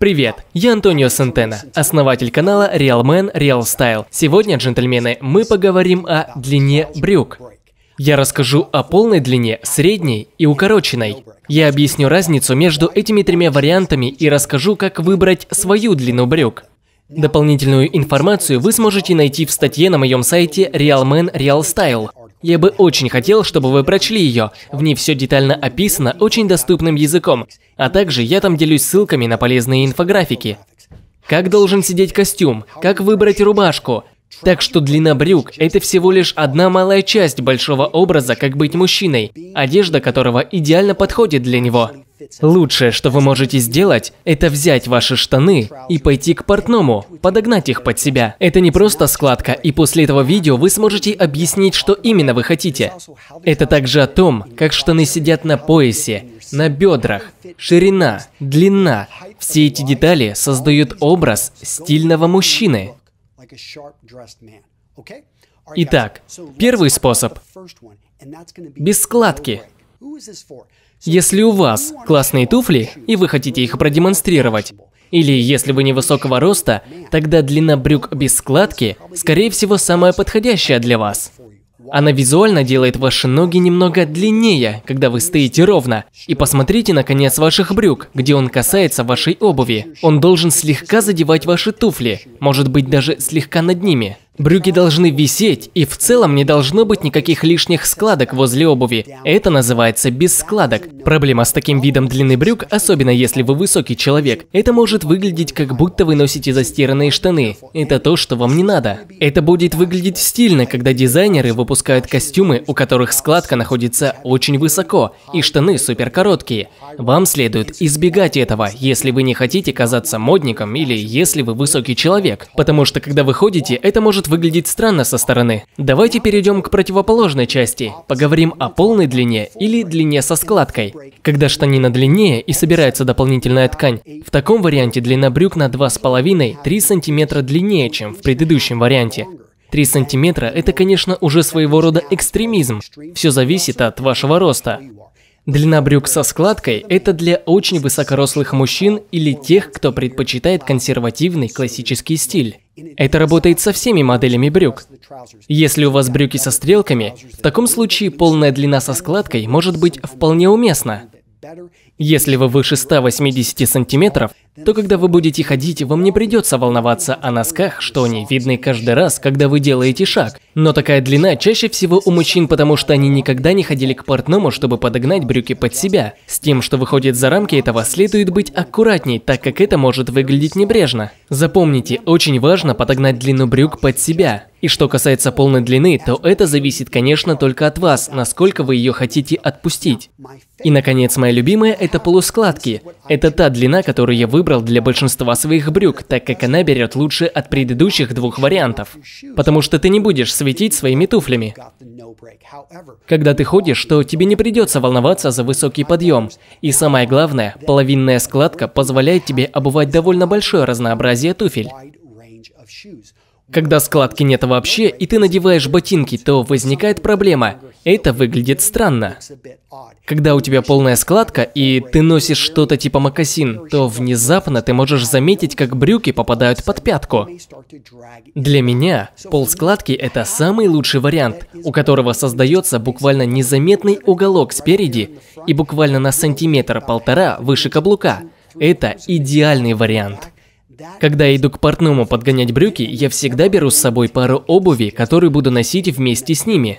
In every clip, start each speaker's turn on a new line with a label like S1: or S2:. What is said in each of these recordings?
S1: Привет, я Антонио Сентена, основатель канала Real Man Real Style. Сегодня, джентльмены, мы поговорим о длине брюк. Я расскажу о полной длине, средней и укороченной. Я объясню разницу между этими тремя вариантами и расскажу, как выбрать свою длину брюк. Дополнительную информацию вы сможете найти в статье на моем сайте Real Man Real Style. Я бы очень хотел, чтобы вы прочли ее. В ней все детально описано очень доступным языком. А также я там делюсь ссылками на полезные инфографики. Как должен сидеть костюм, как выбрать рубашку. Так что длина брюк – это всего лишь одна малая часть большого образа, как быть мужчиной, одежда которого идеально подходит для него. Лучшее, что вы можете сделать, это взять ваши штаны и пойти к портному, подогнать их под себя. Это не просто складка, и после этого видео вы сможете объяснить, что именно вы хотите. Это также о том, как штаны сидят на поясе, на бедрах, ширина, длина. Все эти детали создают образ стильного мужчины.
S2: Итак, первый
S1: способ. Без складки. Если у вас классные туфли, и вы хотите их продемонстрировать, или если вы невысокого роста, тогда длина брюк без складки, скорее всего, самая подходящая для вас. Она визуально делает ваши ноги немного длиннее, когда вы стоите ровно. И посмотрите на конец ваших брюк, где он касается вашей обуви. Он должен слегка задевать ваши туфли, может быть даже слегка над ними. Брюки должны висеть, и в целом не должно быть никаких лишних складок возле обуви. Это называется без складок. Проблема с таким видом длины брюк, особенно если вы высокий человек, это может выглядеть как будто вы носите застиранные штаны. Это то, что вам не надо. Это будет выглядеть стильно, когда дизайнеры выпускают костюмы, у которых складка находится очень высоко, и штаны супер короткие. Вам следует избегать этого, если вы не хотите казаться модником или если вы высокий человек. Потому что когда вы ходите, это может выглядеть странно со стороны. Давайте перейдем к противоположной части. Поговорим о полной длине или длине со складкой. Когда штанина длиннее и собирается дополнительная ткань, в таком варианте длина брюк на 2,5-3 см длиннее, чем в предыдущем варианте. 3 сантиметра – это, конечно, уже своего рода экстремизм. Все зависит от вашего роста. Длина брюк со складкой – это для очень высокорослых мужчин или тех, кто предпочитает консервативный классический стиль. Это работает со всеми моделями брюк. Если у вас брюки со стрелками, в таком случае полная длина со складкой может быть вполне уместна. Если вы выше 180 сантиметров, то когда вы будете ходить, вам не придется волноваться о носках, что они видны каждый раз, когда вы делаете шаг. Но такая длина чаще всего у мужчин, потому что они никогда не ходили к портному, чтобы подогнать брюки под себя. С тем, что выходит за рамки этого, следует быть аккуратней, так как это может выглядеть небрежно. Запомните, очень важно подогнать длину брюк под себя. И что касается полной длины, то это зависит, конечно, только от вас, насколько вы ее хотите отпустить. И, наконец, моя любимая – это полускладки. Это та длина, которую я выбрал для большинства своих брюк, так как она берет лучше от предыдущих двух вариантов. Потому что ты не будешь светить своими туфлями. Когда ты ходишь, то тебе не придется волноваться за высокий подъем. И самое главное, половинная складка позволяет тебе обувать довольно большое разнообразие туфель. Когда складки нет вообще, и ты надеваешь ботинки, то возникает проблема. Это выглядит странно. Когда у тебя полная складка, и ты носишь что-то типа мокасин, то внезапно ты можешь заметить, как брюки попадают под пятку. Для меня пол складки – это самый лучший вариант, у которого создается буквально незаметный уголок спереди и буквально на сантиметр-полтора выше каблука. Это идеальный вариант. Когда я иду к портному подгонять брюки, я всегда беру с собой пару обуви, которые буду носить вместе с ними.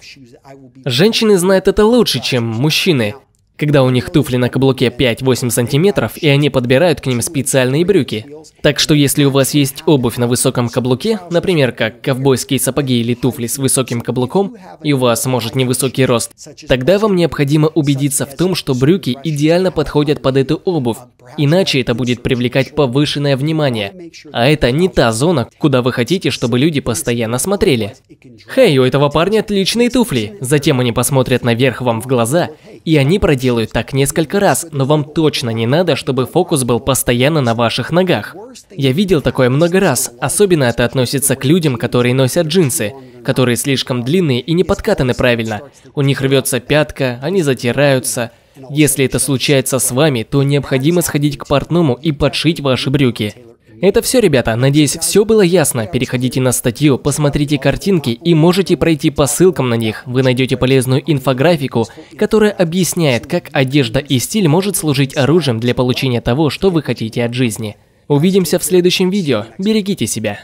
S1: Женщины знают это лучше, чем мужчины когда у них туфли на каблуке 5-8 сантиметров, и они подбирают к ним специальные брюки. Так что если у вас есть обувь на высоком каблуке, например, как ковбойские сапоги или туфли с высоким каблуком, и у вас может невысокий рост, тогда вам необходимо убедиться в том, что брюки идеально подходят под эту обувь, иначе это будет привлекать повышенное внимание. А это не та зона, куда вы хотите, чтобы люди постоянно смотрели. Хей, у этого парня отличные туфли. Затем они посмотрят наверх вам в глаза и они проделают так несколько раз, но вам точно не надо, чтобы фокус был постоянно на ваших ногах. Я видел такое много раз, особенно это относится к людям, которые носят джинсы, которые слишком длинные и не подкатаны правильно. У них рвется пятка, они затираются. Если это случается с вами, то необходимо сходить к портному и подшить ваши брюки. Это все, ребята. Надеюсь, все было ясно. Переходите на статью, посмотрите картинки и можете пройти по ссылкам на них. Вы найдете полезную инфографику, которая объясняет, как одежда и стиль может служить оружием для получения того, что вы хотите от жизни. Увидимся в следующем видео. Берегите себя.